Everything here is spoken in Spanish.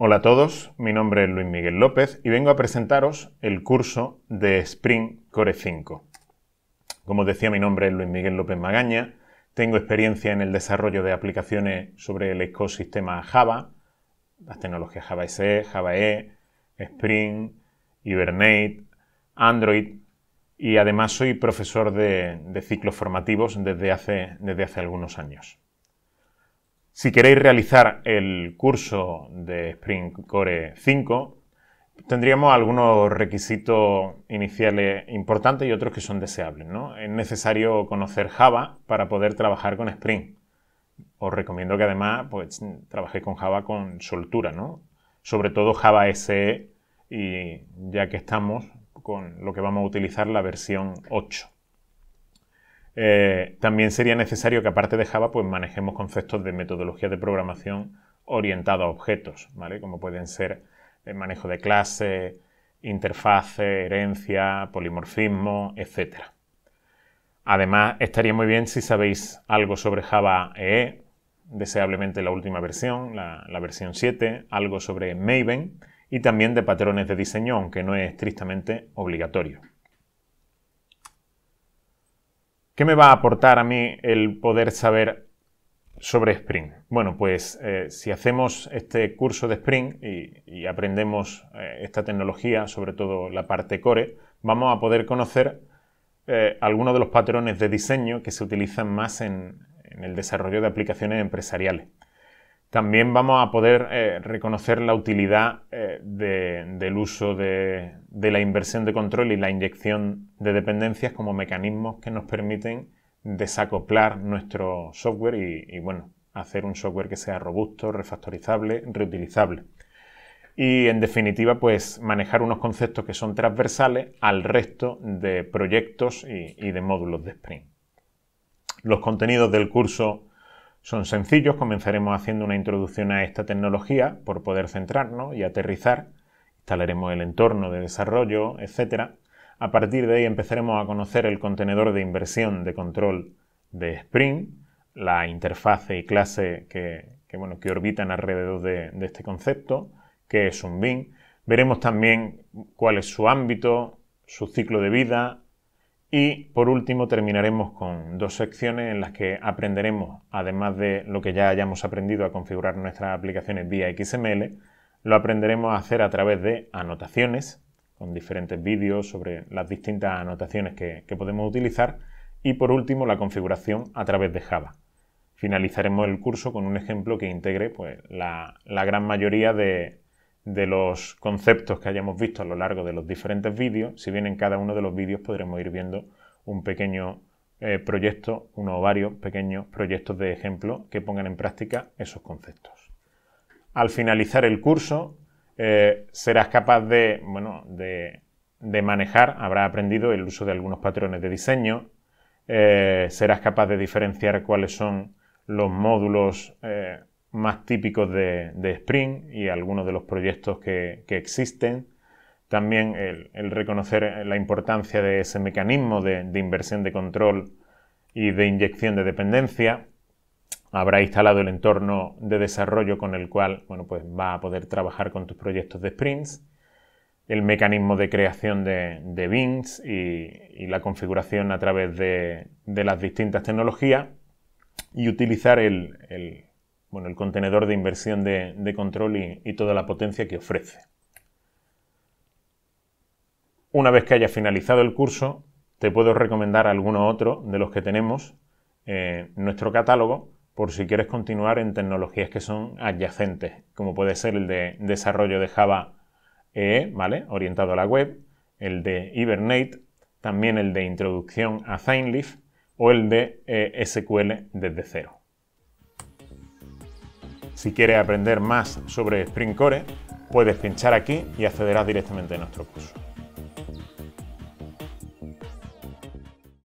Hola a todos, mi nombre es Luis Miguel López y vengo a presentaros el curso de Spring Core 5. Como decía, mi nombre es Luis Miguel López Magaña, tengo experiencia en el desarrollo de aplicaciones sobre el ecosistema Java, las tecnologías Java SE, Java E, Spring, Hibernate, Android y además soy profesor de, de ciclos formativos desde hace, desde hace algunos años. Si queréis realizar el curso de Spring Core 5, tendríamos algunos requisitos iniciales importantes y otros que son deseables. Es necesario conocer Java para poder trabajar con Spring. Os recomiendo que además pues, trabajéis con Java con soltura, ¿no? sobre todo Java SE, y ya que estamos con lo que vamos a utilizar la versión 8. Eh, también sería necesario que aparte de Java pues manejemos conceptos de metodología de programación orientada a objetos, Como pueden ser el manejo de clases, interfaces, herencia, polimorfismo, etc. Además, estaría muy bien si sabéis algo sobre Java EE, deseablemente la última versión, la, la versión 7, algo sobre Maven y también de patrones de diseño, aunque no es estrictamente obligatorio. ¿Qué me va a aportar a mí el poder saber sobre Spring? Bueno, pues eh, si hacemos este curso de Spring y, aprendemos eh, esta tecnología, sobre todo la parte core, vamos a poder conocer eh, algunos de los patrones de diseño que se utilizan más en el desarrollo de aplicaciones empresariales también vamos a poder eh, reconocer la utilidad eh, del uso de, la inversión de control y la inyección de dependencias como mecanismos que nos permiten desacoplar nuestro software y, bueno, hacer un software que sea robusto, refactorizable, reutilizable. Y en definitiva, pues manejar unos conceptos que son transversales al resto de proyectos y, y de módulos de Spring. Los contenidos del curso son sencillos, comenzaremos haciendo una introducción a esta tecnología por poder centrarnos y aterrizar, instalaremos el entorno de desarrollo, etc. A partir de ahí empezaremos a conocer el contenedor de inversión de control de Spring, la interfase y clase que, bueno, que orbitan alrededor de, este concepto, que es un BIM. Veremos también cuál es su ámbito, su ciclo de vida, y por último terminaremos con dos secciones en las que aprenderemos, además de lo que ya hayamos aprendido a configurar nuestras aplicaciones vía XML, lo aprenderemos a hacer a través de anotaciones, con diferentes vídeos sobre las distintas anotaciones que, podemos utilizar, y por último la configuración a través de Java. Finalizaremos el curso con un ejemplo que integre pues, la gran mayoría de, de los conceptos que hayamos visto a lo largo de los diferentes vídeos. Si bien en cada uno de los vídeos podremos ir viendo un pequeño eh, proyecto, uno o varios pequeños proyectos de ejemplo que pongan en práctica esos conceptos. Al finalizar el curso, eh, serás capaz de, bueno, de, manejar, habrás aprendido el uso de algunos patrones de diseño, eh, serás capaz de diferenciar cuáles son los módulos más típicos de, Spring y algunos de los proyectos que, existen. También el, reconocer la importancia de ese mecanismo de, inversión de control y de inyección de dependencia. Habrá instalado el entorno de desarrollo con el cual bueno, pues va a poder trabajar con tus proyectos de sprints el mecanismo de creación de, bins y, la configuración a través de, las distintas tecnologías y utilizar el, bueno, el contenedor de inversión de, control y, toda la potencia que ofrece. Una vez que hayas finalizado el curso, te puedo recomendar alguno otro de los que tenemos en eh, nuestro catálogo por si quieres continuar en tecnologías que son adyacentes, como puede ser el de desarrollo de Java EE, e, ¿vale? Orientado a la web, el de Hibernate, también el de introducción a Leaf o el de eh, SQL desde cero. Si quieres aprender más sobre Spring Core, puedes pinchar aquí y accederás directamente a nuestro curso.